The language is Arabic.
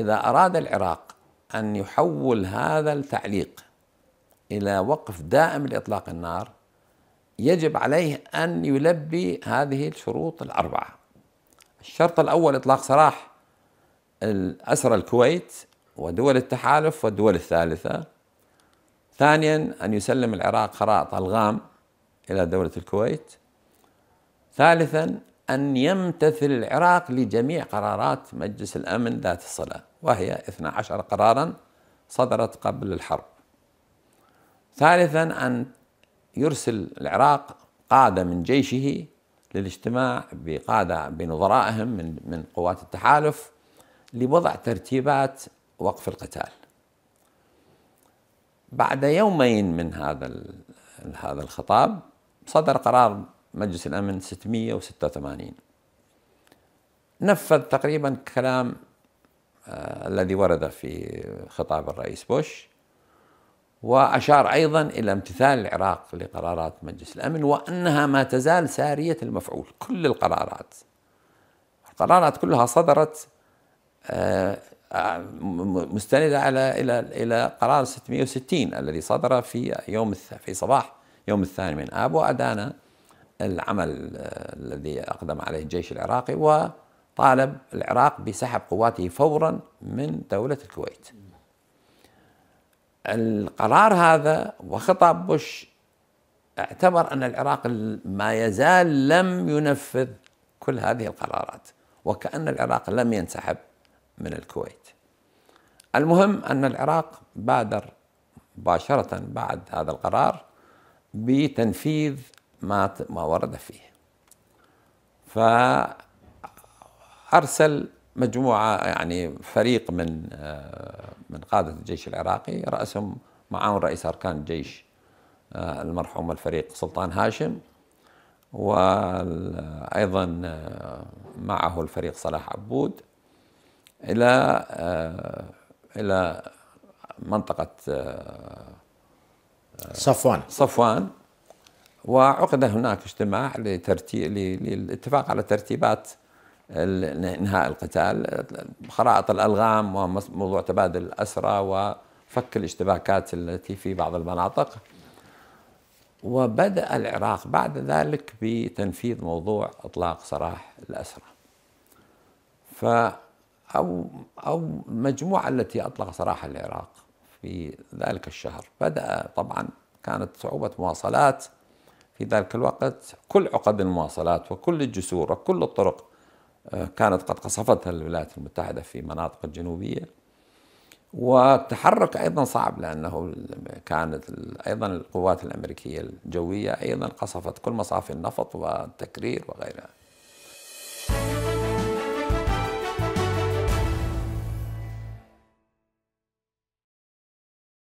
إذا أراد العراق أن يحول هذا التعليق إلى وقف دائم لإطلاق النار يجب عليه أن يلبي هذه الشروط الأربعة الشرط الأول إطلاق سراح الأسرى الكويت ودول التحالف والدول الثالثة ثانيا أن يسلم العراق خرائط الغام إلى دولة الكويت ثالثا أن يمتثل العراق لجميع قرارات مجلس الأمن ذات الصلة وهي 12 قرارا صدرت قبل الحرب ثالثا أن يرسل العراق قادة من جيشه للاجتماع بقادة بنظرائهم من من قوات التحالف لوضع ترتيبات وقف القتال. بعد يومين من هذا هذا الخطاب صدر قرار مجلس الأمن 686 نفذ تقريبا كلام آه، الذي ورد في خطاب الرئيس بوش وأشار أيضا إلى امتثال العراق لقرارات مجلس الأمن وأنها ما تزال سارية المفعول كل القرارات القرارات كلها صدرت آه، مستندة على إلى إلى قرار 660 الذي صدر في يوم في صباح يوم الثاني من آب وأدانا العمل آه، الذي أقدم عليه الجيش العراقي وطالب العراق بسحب قواته فورا من دولة الكويت القرار هذا وخطاب بوش اعتبر أن العراق ما يزال لم ينفذ كل هذه القرارات وكأن العراق لم ينسحب من الكويت المهم أن العراق بادر مباشرة بعد هذا القرار بتنفيذ ما ما ورد فيه فأرسل مجموعة يعني فريق من آه، من قادة الجيش العراقي رأسهم معاون رئيس أركان الجيش آه، المرحوم الفريق سلطان هاشم وأيضا آه، معه الفريق صلاح عبود إلى إلى منطقة صفوان صفوان وعقد هناك اجتماع لترتيب للاتفاق على ترتيبات انهاء القتال خرائط الالغام وموضوع تبادل الاسرى وفك الاشتباكات التي في بعض المناطق وبدا العراق بعد ذلك بتنفيذ موضوع اطلاق سراح الاسرى ف او او المجموعه التي اطلق سراح العراق في ذلك الشهر بدا طبعا كانت صعوبه مواصلات في ذلك الوقت كل عقد المواصلات وكل الجسور وكل الطرق آه، كانت قد قصفتها الولايات المتحدة في مناطق الجنوبية والتحرك أيضا صعب لأنه كانت أيضا القوات الأمريكية الجوية أيضا قصفت كل مصافي النفط والتكرير وغيرها